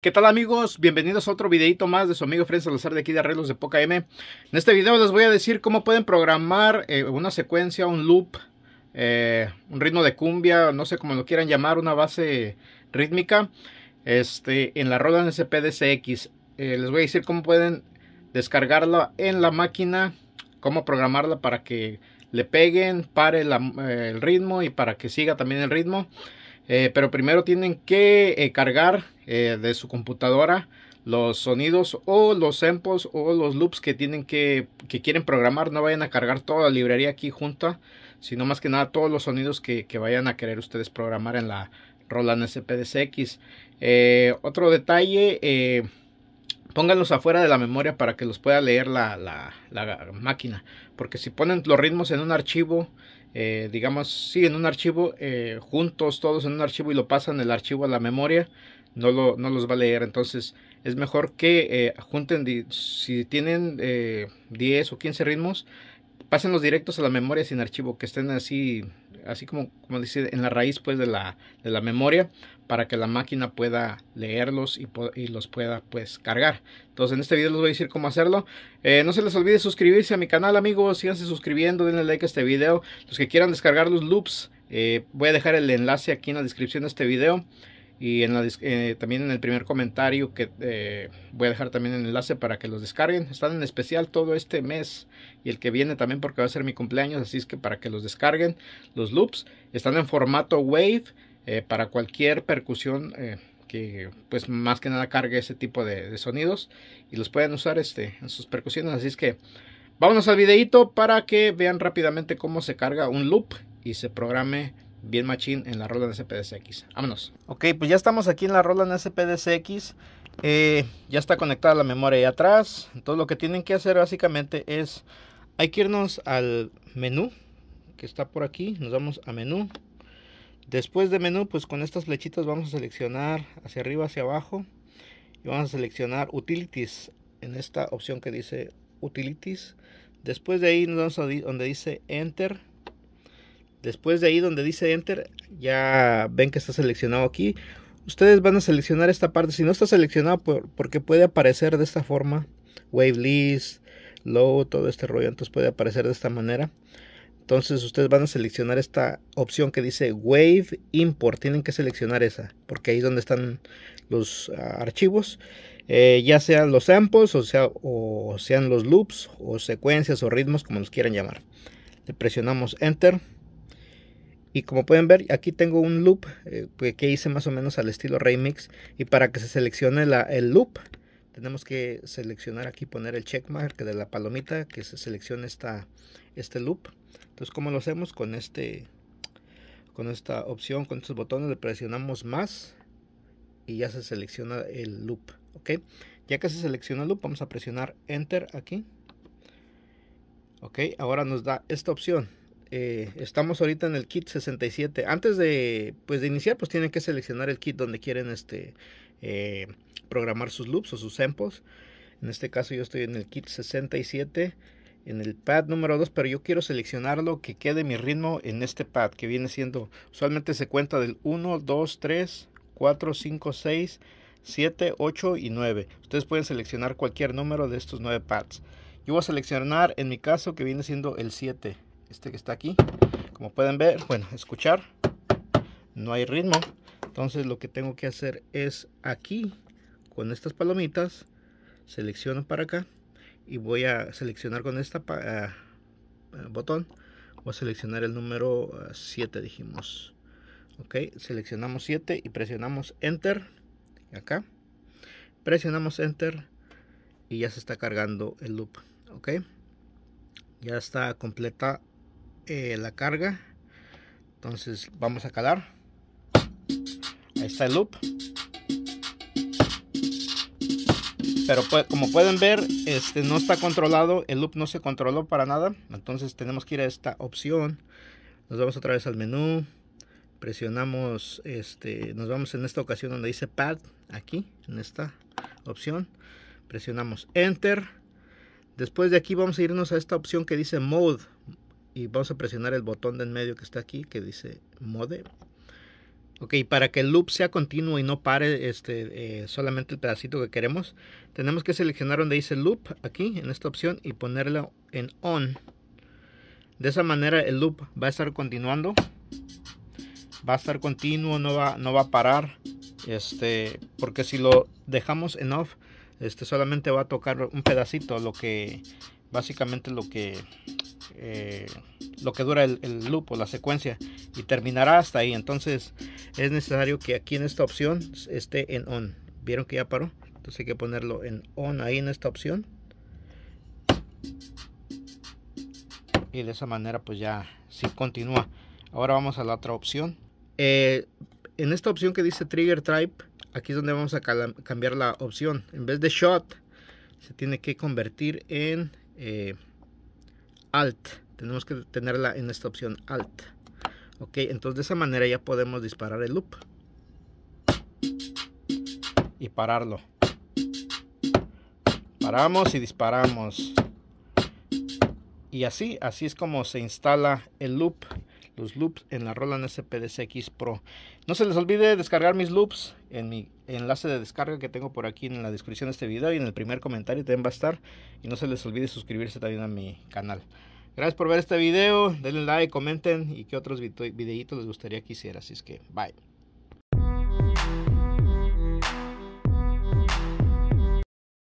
¿Qué tal amigos? Bienvenidos a otro videito más de su amigo Fred Salazar de aquí de Arreglos de Poca M. En este video les voy a decir cómo pueden programar eh, una secuencia, un loop, eh, un ritmo de cumbia, no sé cómo lo quieran llamar, una base rítmica este, en la Roland SPDCX. Eh, les voy a decir cómo pueden descargarla en la máquina, cómo programarla para que le peguen, pare eh, el ritmo y para que siga también el ritmo. pero primero tienen que cargar eh, de su computadora los sonidos o los samples o los loops que tienen que, que quieren programar. No vayan a cargar toda la librería aquí junta, sino más que nada todos los sonidos que, que vayan a querer ustedes programar en la Roland SPDCX. Eh, otro detalle, eh, pónganlos afuera de la memoria para que los pueda leer la, la, máquina. Porque si ponen los ritmos en un archivo, digamos, sí, en un archivo, juntos todos en un archivo y lo pasan el archivo a la memoria, no, lo, los va a leer. Entonces es mejor que eh, junten, si tienen eh, 10 o 15 ritmos, pasen los directos a la memoria sin archivo, que estén así, así como, como dice, en la raíz pues de la, de la memoria, para que la máquina pueda leerlos y, los pueda pues cargar. Entonces en este video les voy a decir cómo hacerlo. Eh, no se les olvide suscribirse a mi canal amigos, síganse suscribiendo, denle like a este video. Los que quieran descargar los loops, eh, voy a dejar el enlace aquí en la descripción de este video. Y en eh, también en el primer comentario que eh, voy a dejar también el enlace para que los descarguen. Están en especial todo este mes y el que viene también porque va a ser mi cumpleaños. Así es que para que los descarguen los loops. Están en formato wave eh, para cualquier percusión que pues más que nada cargue ese tipo de, sonidos. Y los pueden usar este, en sus percusiones. Así es que vámonos al videito para que vean rápidamente cómo se carga un loop y se programe bien machín en la Roland SPDCX. Vámonos. Ok, pues ya estamos aquí en la Roland SPDCX. Eh, ya está conectada la memoria ahí atrás. Entonces lo que tienen que hacer básicamente es... Hay que irnos al menú que está por aquí. Nos vamos a menú. Después de menú, pues con estas flechitas vamos a seleccionar hacia arriba, hacia abajo. Y vamos a seleccionar Utilities en esta opción que dice Utilities. Después de ahí nos vamos a donde dice Enter Después de ahí donde dice Enter, ya ven que está seleccionado aquí. Ustedes van a seleccionar esta parte. Si no está seleccionado, porque puede aparecer de esta forma. Wave list, low, todo este rollo. Entonces puede aparecer de esta manera. Entonces ustedes van a seleccionar esta opción que dice Wave Import. Tienen que seleccionar esa. Porque ahí es donde están los ah, archivos. Eh, ya sean los samples o, o sean los loops o secuencias o ritmos como los quieran llamar. Le presionamos Enter. Y como pueden ver, aquí tengo un loop eh, pues, que hice más o menos al estilo remix. Y para que se seleccione el loop, tenemos que seleccionar aquí, poner el checkmark de la palomita que se seleccione esta, este loop. Entonces, ¿cómo lo hacemos? Con, este, con esta opción, con estos botones, le presionamos más y ya se selecciona el loop. ¿ok? Ya que se selecciona el loop, vamos a presionar Enter aquí. Ok, ahora nos da esta opción eh, estamos ahorita en el kit 67. Antes de, pues, de iniciar, pues tienen que seleccionar el kit donde quieren este, eh, programar sus loops o sus tempos En este caso yo estoy en el kit 67, en el pad número 2, pero yo quiero seleccionarlo que quede mi ritmo en este pad, que viene siendo, usualmente se cuenta del 1, 2, 3, 4, 5, 6, 7, 8 y 9. Ustedes pueden seleccionar cualquier número de estos 9 pads. Yo voy a seleccionar en mi caso que viene siendo el 7 este que está aquí como pueden ver bueno escuchar no hay ritmo entonces lo que tengo que hacer es aquí con estas palomitas selecciono para acá y voy a seleccionar con esta ah, botón voy a seleccionar el número 7 ah, dijimos ok seleccionamos 7 y presionamos enter acá presionamos enter y ya se está cargando el loop ok ya está completa eh, la carga entonces vamos a calar ahí está el loop pero como pueden ver este no está controlado el loop no se controló para nada entonces tenemos que ir a esta opción nos vamos otra vez al menú presionamos este nos vamos en esta ocasión donde dice pad aquí en esta opción presionamos enter después de aquí vamos a irnos a esta opción que dice mode y vamos a presionar el botón de en medio que está aquí que dice mode. Ok, para que el loop sea continuo y no pare este, eh, solamente el pedacito que queremos, tenemos que seleccionar donde dice loop, aquí, en esta opción, y ponerlo en on. De esa manera el loop va a estar continuando. Va a estar continuo, no va, no va a parar. Este, porque si lo dejamos en off, este solamente va a tocar un pedacito, lo que básicamente lo que eh, lo que dura el, loop o la secuencia y terminará hasta ahí entonces es necesario que aquí en esta opción esté en on vieron que ya paró entonces hay que ponerlo en on ahí en esta opción y de esa manera pues ya si continúa ahora vamos a la otra opción eh, en esta opción que dice trigger type aquí es donde vamos a cambiar la opción en vez de shot se tiene que convertir en eh, Alt. Tenemos que tenerla en esta opción Alt. Ok, entonces de esa manera ya podemos disparar el loop. Y pararlo. Paramos y disparamos. Y así, así es como se instala el loop los loops en la Roland SPDCX Pro. No se les olvide descargar mis loops en mi enlace de descarga que tengo por aquí en la descripción de este video y en el primer comentario también va a estar. Y no se les olvide suscribirse también a mi canal. Gracias por ver este video, denle like, comenten y qué otros videitos les gustaría que hiciera. Así es que, bye.